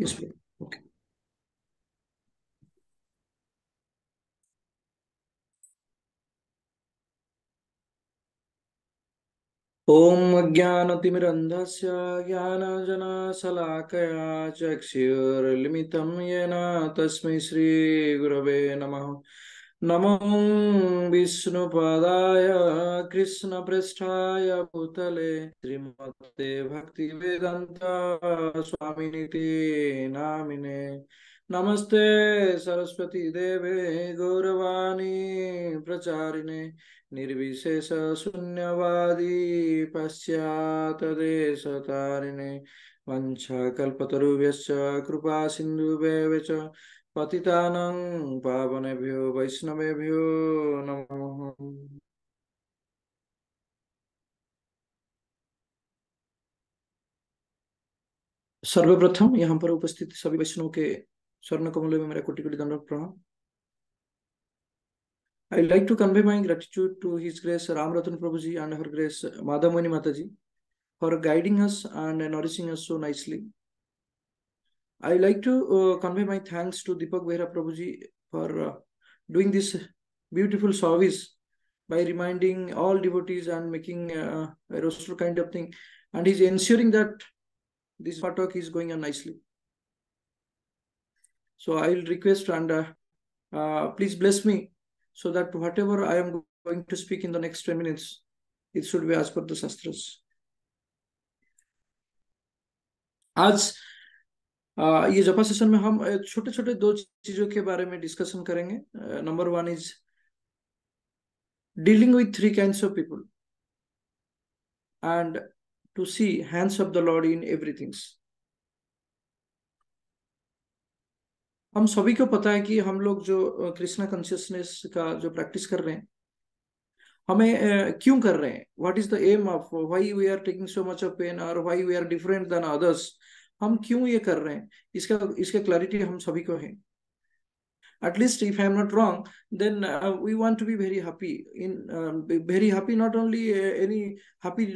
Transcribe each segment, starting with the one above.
Yes, ma'am. ओम ॐ ज्ञानतिमिरन्धस्य ज्ञानजनाशलाकया चक्षुर्मितं येन तस्मै श्रीगुरवे नमः नमो विष्णुपदाय कृष्णपृष्ठाय भूतले श्रीमते भक्तिवेदन्त स्वामिनिति नामिने नमस्ते सरस्वती देवे गौरवाणी प्रचारिणे निर्विशेषशून्यवादी पश्चातदेशतारिणे वंशकल्पतरुभ्यश्च कृपा च पतितानं पावनेभ्यो वैष्णवेभ्यो नमः सर्वप्रथम यहाँ पर उपस्थित सभी वैष्णव के स्वर्ण कमलों में मेरा कोटि कोटि दंड प्रणाम I like to convey my gratitude to his grace Ram Ratan Prabhu ji and her grace Madhavni Mata ji for guiding us and nourishing us so nicely I like to uh, convey my thanks to Deepak Behra Prabhuji for uh, doing this beautiful service by reminding all devotees and making uh, a roster kind of thing. And he's ensuring that this talk is going on nicely. So I'll request and uh, uh, please bless me so that whatever I am going to speak in the next 10 minutes, it should be as per the Shastras. As ये जपा session में हम छोटे छोटे दो चीजों के बारे में डिस्कशन करेंगे number one is dealing with three kinds of people and to see hands of the Lord in everything हम सभी को पता है कि हम लोग जो कृष्णा कॉन्शियसनेस का जो प्रैक्टिस कर रहे हैं हमें क्यों कर रहे हैं what is the aim of why we are taking so much of pain और why we are different than others हम क्यों ये कर रहे हैं इसका इसका क्लैरिटी हम सभी को है at least if i am not wrong then uh, we want to be very happy in uh, very happy not only uh, any happy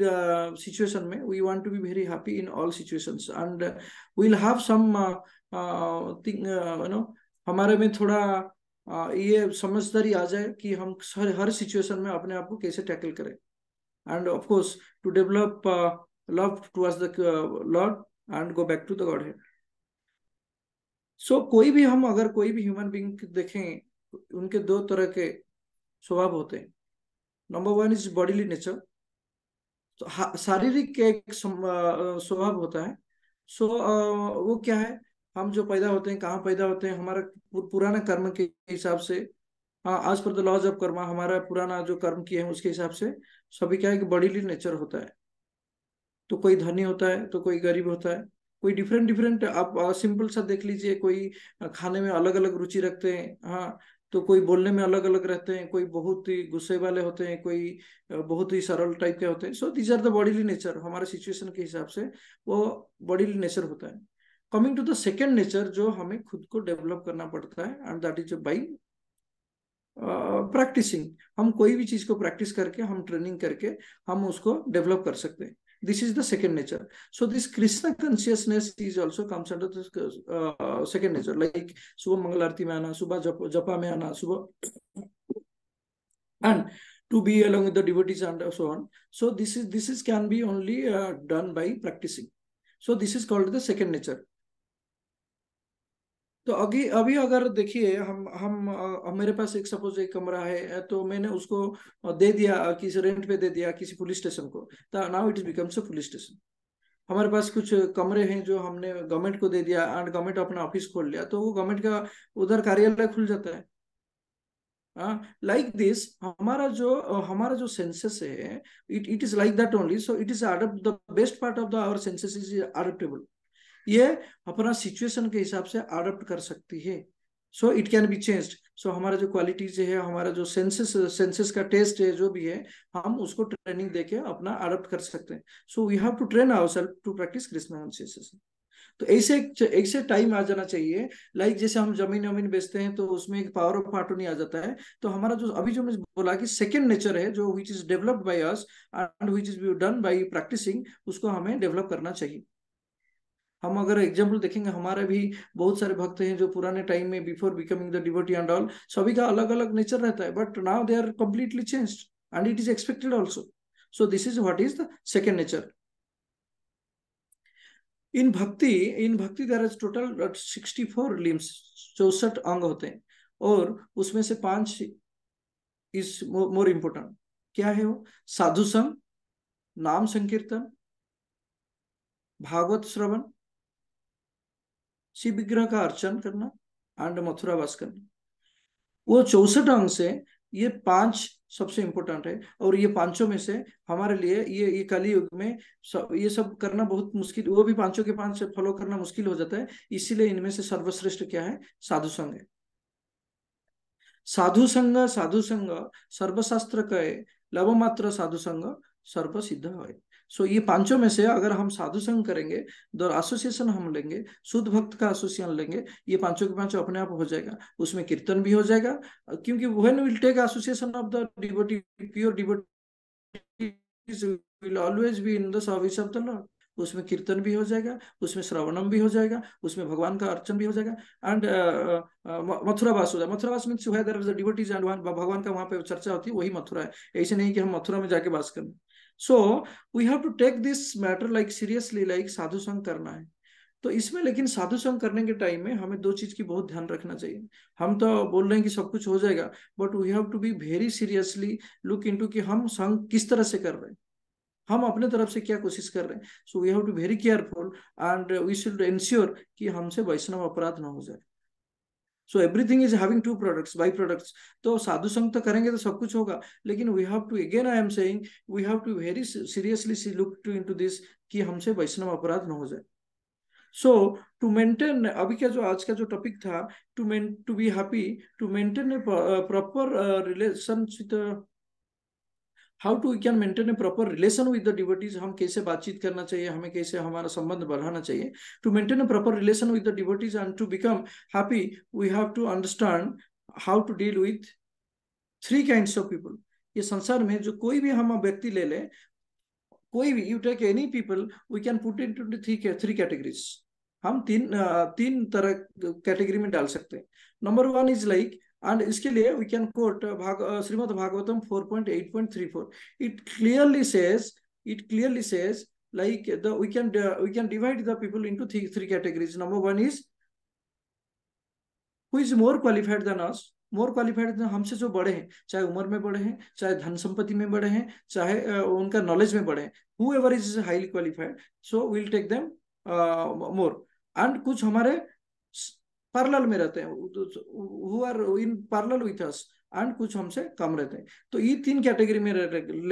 situation may we want to be very happy in all situations and we'll have some thing you know हमारे में थोड़ा ये समझदारी आ जाए कि हम हर हर situation में अपने आप को कैसे टैकल करें and of course to develop love towards the lord go back to the godhead so कोई भी हम अगर कोई भी ह्यूमन बींग देखें उनके दो तरह के स्वभाव होते हैं number one is bodily nature तो शारीरिक के एक स्वभाव होता है सो so, वो क्या है हम जो पैदा होते हैं कहाँ पैदा होते हैं हमारा पुराना कर्म के हिसाब से हाँ आज पर द लॉज ऑफ कर्मा हमारा पुराना जो कर्म किए हैं उसके हिसाब से सभी क्या है कि बॉडीली नेचर होता है तो कोई धनी होता है तो कोई गरीब होता है कोई डिफरेंट डिफरेंट आप सिंपल सा देख लीजिए कोई खाने में अलग अलग रुचि रखते हैं हाँ तो कोई बोलने में अलग अलग रहते हैं कोई बहुत ही गुस्से वाले होते हैं कोई बहुत ही सरल टाइप के होते हैं so these are the bodily nature हमारे सिचुएशन के हिसाब से वो बॉडीली नेचर होता है coming to the second nature जो हमें खुद को डेवलप करना पड़ता है and that is by practising हम कोई भी चीज को प्रैक्टिस करके हम ट्रेनिंग करके हम उसको डेवलप कर सकते हैं This is the second nature. So this Krishna consciousness is also comes under this uh, second nature. Like Subha Mangalarti mein Subha Japa, Japa Subha and to be along with the devotees and so on. So this is this is can be only uh, done by practicing. So this is called the second nature. तो अभी अभी अगर देखिए हम हम आ, मेरे पास एक suppose एक कमरा है तो मैंने उसको दे दिया किसी रेंट पे दे दिया किसी पुलिस स्टेशन को तो now it is becomes a police station हमारे पास कुछ कमरे हैं जो हमने गवर्नमेंट को दे दिया एंड गवर्नमेंट अपना ऑफिस खोल लिया तो वो गवर्नमेंट का उधर कार्यालय खुल जाता है लाइक हाँ, दिस हमारा जो हमारा जो सेंसेस है it it is like that only so it is the best part of the our senses is adaptable ये अपना सिचुएशन के हिसाब से अडोप्ट कर सकती है so it can be change so हमारा जो क्वालिटीज है हमारा जो सेंसेस सेंसेस का टेस्ट है जो भी है हम उसको ट्रेनिंग देके अपना अडोप्ट कर सकते हैं so we have to train our self to practise Krishna consciousness तो ऐसे ऐसे टाइम आ जाना चाहिए लाइक जैसे हम जमीन वमीन बेचते हैं तो उसमें एक पावर ऑफ आटोनी आ जाता है तो हमारा जो अभी जो मैं बोला कि सेकेंड नेचर है जो which is developed by us and which is done by practising उसको हमें डेवलप करना चाहिए हम अगर एग्जाम्पल देखेंगे हमारे भी बहुत सारे भक्त हैं जो पुराने टाइम में before becoming the devotee and all सभी का अलग अलग नेचर रहता है but now they are completely change and it is expected also so this is what is the second nature in bhakti in bhakti there is total sixty four limbs चौसठ अंग होते हैं और उसमें से पांच इज मोर इम्पोर्टेंट क्या है वो साधु संघ नाम संकीर्तन भागवत श्रवण शिव विग्रह का अर्चन करना एंड मथुरा वास करना वो चौसठ अंग से ये पांच सबसे इम्पोर्टेंट है और ये पांचों में से हमारे लिए ये ये कली युग में सब ये सब करना बहुत मुश्किल वो भी पांचों के पांच फॉलो करना मुश्किल हो जाता है इसीलिए इनमें से सर्वश्रेष्ठ क्या है साधु संग है साधु संग साधु संग सर्वशास्त्र कहे मात्र साधु संग सर्व सिद्ध है सो ये पांचों में से अगर हम साधु संघ करेंगे एसोसिएशन हम लेंगे शुद्ध भक्त का एसोसिएशन लेंगे ये पांचों के पांचों अपने आप हो जाएगा उसमें कीर्तन भी हो जाएगा क्योंकि when will take association of the डिबोटी pure डिबोटी will always be in the service of the Lord उसमें कीर्तन भी हो जाएगा उसमें श्रवणम भी हो जाएगा उसमें भगवान का अर्चन भी हो जाएगा एंड uh, uh, वास हो जाएगा मथुरावास मीन्स डिवोटीज एंड भगवान का वहां पे चर्चा होती है वही मथुरा है ऐसे नहीं कि हम मथुरा में जाके वास करें so we have to take this matter like seriously like साधु संग करना है तो इसमें लेकिन साधु संग करने के टाइम में हमें दो चीज की बहुत ध्यान रखना चाहिए हम तो बोल रहे हैं कि सब कुछ हो जाएगा but we have to be very seriously look to कि हम संग किस तरह से कर रहे हैं हम अपने तरफ से क्या कोशिश कर रहे हैं so we have to very careful and we should ensure कि हमसे वैष्णव अपराध ना हो जाए so everything is having to products by products तो साधु संघ तो करेंगे तो सब कुछ होगा लेकिन we have to again I am saying we have to very seriously see look to into this कि हमसे वैष्णव अपराध न हो जाए सो टू मेंटेन अभी का जो आज का जो टॉपिक था two main to be happy to maintain a proper with how to can maintain a proper relation with the devotees हम कैसे बातचीत करना चाहिए हमें कैसे हमारा संबंध बढ़ाना चाहिए to maintain a proper relation with the devotees and to become happy we have to understand how to deal with three kind of people ये संसार में जो कोई भी हम व्यक्ति ले ले कोई भी you take any people we can put into three three categories हम तीन तीन तरह कैटेगरी में डाल सकते हैं number one is like and इसके लिए we can quote भाग Srimad Bhagavatam 4.8.34 it clearly says it clearly says like the we can uh, we can divide the people into three three categories number one is who is more qualified than us more qualified हमसे जो बड़े हैं चाहे उम्र में बड़े हैं चाहे धन संपत्ति में बड़े हैं चाहे uh, उनका नॉलेज में बड़े हैं whoever is highly qualified so will take them more and कुछ हमारे पार्लल में रहते हैं who are in parallel with us and कुछ हमसे कम रहते हैं तो ये तीन कैटेगरी में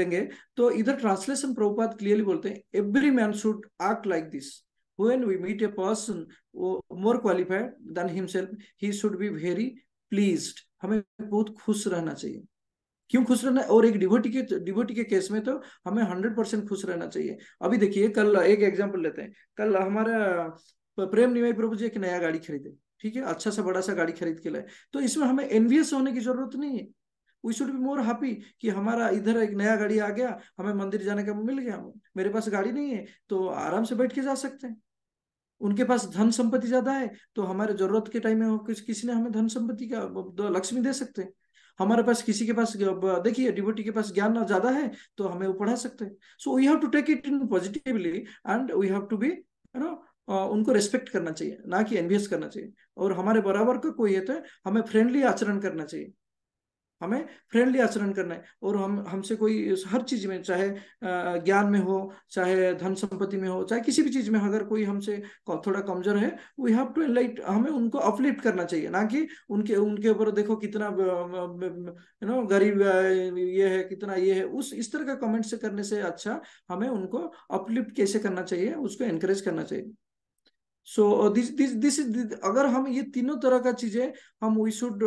लेंगे तो इधर ट्रांसलेशन प्रभुपात क्लियरली बोलते हैं every man should act like this when we meet a person वो more qualified than himself he should be very pleased हमें बहुत खुश रहना चाहिए क्यों खुश रहना और एक डिवोटी के डिवोटी के केस में तो हमें हंड्रेड परसेंट खुश रहना चाहिए अभी देखिए कल एक एग्जाम्पल लेते हैं कल हमारा प्रेम निवाई प्रभु जी एक नया गाड़ी खरीदे ठीक है अच्छा सा बड़ा सा गाड़ी खरीद के लाए तो इसमें हमें एनवीएस होने की जरूरत नहीं है we should be more happy कि हमारा इधर एक नया गाड़ी आ गया हमें मंदिर जाने का मिल गया मेरे पास गाड़ी नहीं है तो आराम से बैठ के जा सकते हैं उनके पास धन संपत्ति ज्यादा है तो हमारे जरूरत के टाइम में किस, किसी ने हमें धन संपत्ति का लक्ष्मी दे सकते हैं हमारे पास किसी के पास देखिए डिबोटी के पास ज्ञान ज्यादा है तो हमें वो पढ़ा सकते हैं so we have to take it in positively and we have to be you know उनको रेस्पेक्ट करना चाहिए ना कि एनवियस करना चाहिए और हमारे बराबर का कोई है तो हमें फ्रेंडली आचरण करना चाहिए हमें फ्रेंडली आचरण करना है और हम हमसे कोई हर चीज में चाहे ज्ञान में हो चाहे धन संपत्ति में हो चाहे किसी भी चीज में अगर कोई हमसे थोड़ा कमजोर है वी हैव टू एनलाइट हमें उनको अपलिफ्ट करना चाहिए ना कि उनके उनके ऊपर देखो कितना यू नो गरीब ये है कितना ये है उस इस तरह का कमेंट से करने से अच्छा हमें उनको अपलिफ्ट कैसे करना चाहिए उसको एनकरेज करना चाहिए so this this this is अगर हम ये तीनों तरह का चीजें हम we should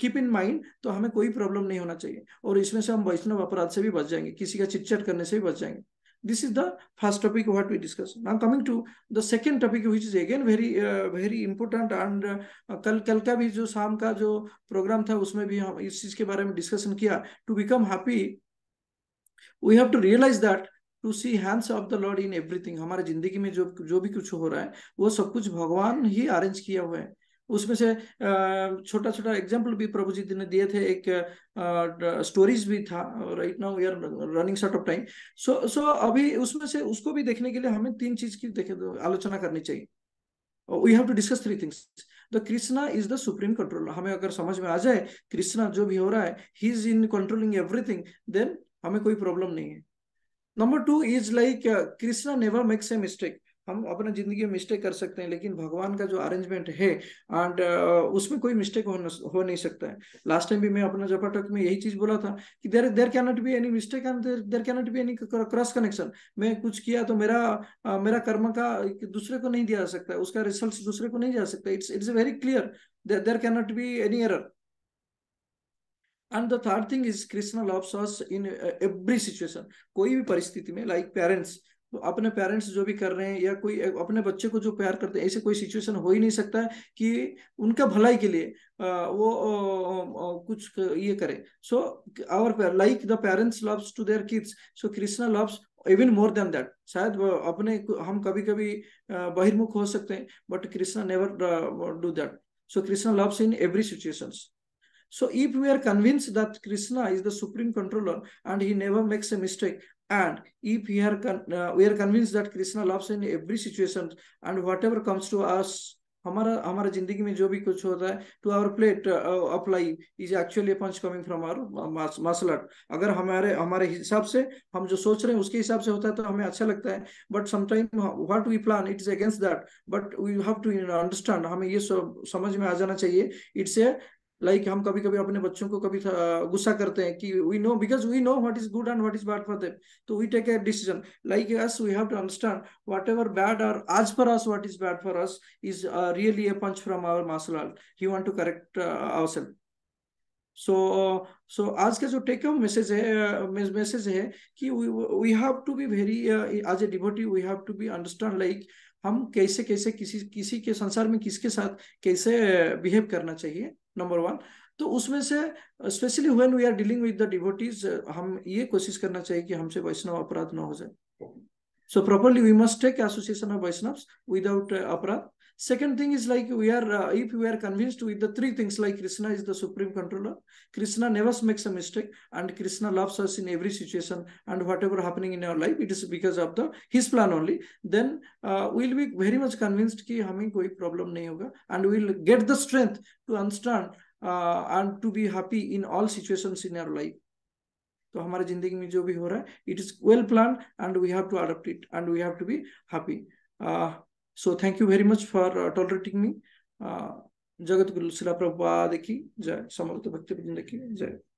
keep in mind तो हमें कोई प्रॉब्लम नहीं होना चाहिए और इसमें से हम वैष्णव अपराध से भी बच जाएंगे किसी का चिटचट करने से भी बच जाएंगे this is the first topic what we discuss now coming to the second topic which is again very very very and uh, uh, कल कल का भी जो शाम का जो प्रोग्राम था उसमें भी हम इस चीज के बारे में डिस्कशन किया to become happy we have to realise that to see hands of the Lord in everything हमारे जिंदगी में जो जो भी कुछ हो रहा है वो सब कुछ भगवान ही अरेंज किया हुआ है उसमें से छोटा छोटा एग्जाम्पल भी प्रभु जी ने दिए थे एक स्टोरीज भी था right now we are running short of time so so अभी उसमें से उसको भी देखने के लिए हमें तीन चीज की देखे आलोचना करनी चाहिए we have to discuss three things the Krishna is the supreme control हमें अगर समझ में आ जाए कृष्णा जो भी हो रहा है he is in controlling everything then हमें कोई प्रॉब्लम नहीं है number two is like Krishna never makes a mistake हम अपना जिंदगी में मिस्टेक कर सकते हैं लेकिन भगवान का जो अरेंजमेंट है एंड uh, उसमें कोई मिस्टेक हो, न, हो नहीं सकता है लास्ट टाइम भी मैं अपना जपाटक में यही चीज बोला था कि there there can not be any mistake and there can not be any cross connection मैं कुछ किया तो मेरा uh, मेरा कर्म का दूसरे को नहीं दिया जा सकता है उसका रिजल्ट दूसरे को नहीं जा सकता it's it's very clear there can not be any error and the third thing is Krishna loves us in every situation कोई भी परिस्थिति में लाइक like पेरेंट्स तो अपने पेरेंट्स जो भी कर रहे हैं या कोई अपने बच्चे को जो प्यार करते हैं ऐसे कोई सिचुएशन हो ही नहीं सकता है कि उनका भलाई के लिए वो कुछ ये करे so our like the parents loves to their kids so Krishna loves even more than that शायद अपने हम कभी कभी बहिर्मुख हो सकते हैं but Krishna never do that so Krishna loves in every situations So if we are convinced that Krishna is the supreme controller and he never makes a mistake, and if we are, uh, we are convinced that Krishna loves in every situation and whatever comes to us, हमारा हमारा जिंदगी में जो भी कुछ होता है to our plate apply is actually punch coming from our martial art अगर हमारे हमारे हिसाब से हम जो सोच रहे हैं उसके हिसाब से होता है तो हमें अच्छा लगता है but sometime what we plan it is against that but we have to understand हमें ये समझ में आ जाना चाहिए इट्स ए लाइक हम कभी कभी अपने बच्चों को कभी गुस्सा करते हैं कि we know because we know what is good and what is bad for them तो we take a decision like us we have to understand whatever bad और as per us what is bad for us is really a punch from our martial art he want to correct our self so so आज का जो take home message है message uh, है कि we have to be very as a devotee we have to be understand like हम कैसे कैसे किसी किसी के संसार में किसके साथ कैसे बिहेव uh, करना चाहिए नंबर वन तो उसमें से specially when we are dealing with the devotees हम ये कोशिश करना चाहिए कि हमसे वैष्णव अपराध ना हो जाए so properly we must take association of Vaishnava without aparadh Second thing is like we are, uh, if we are convinced with the three things like Krishna is the supreme controller, Krishna never makes a mistake and Krishna loves us in every situation and whatever happening in our life, it is because of the his plan only. Then uh, we'll be very much convinced ki hume koi problem nahi and we'll get the strength to understand uh, and to be happy in all situations in our life. So our life, में जो भी हो रहा है it is well plan and we have to adopt it and so thank you very much for tolerating me Jagat Guru शिला प्रभुपाद की जय समर्थ भक्ति की जय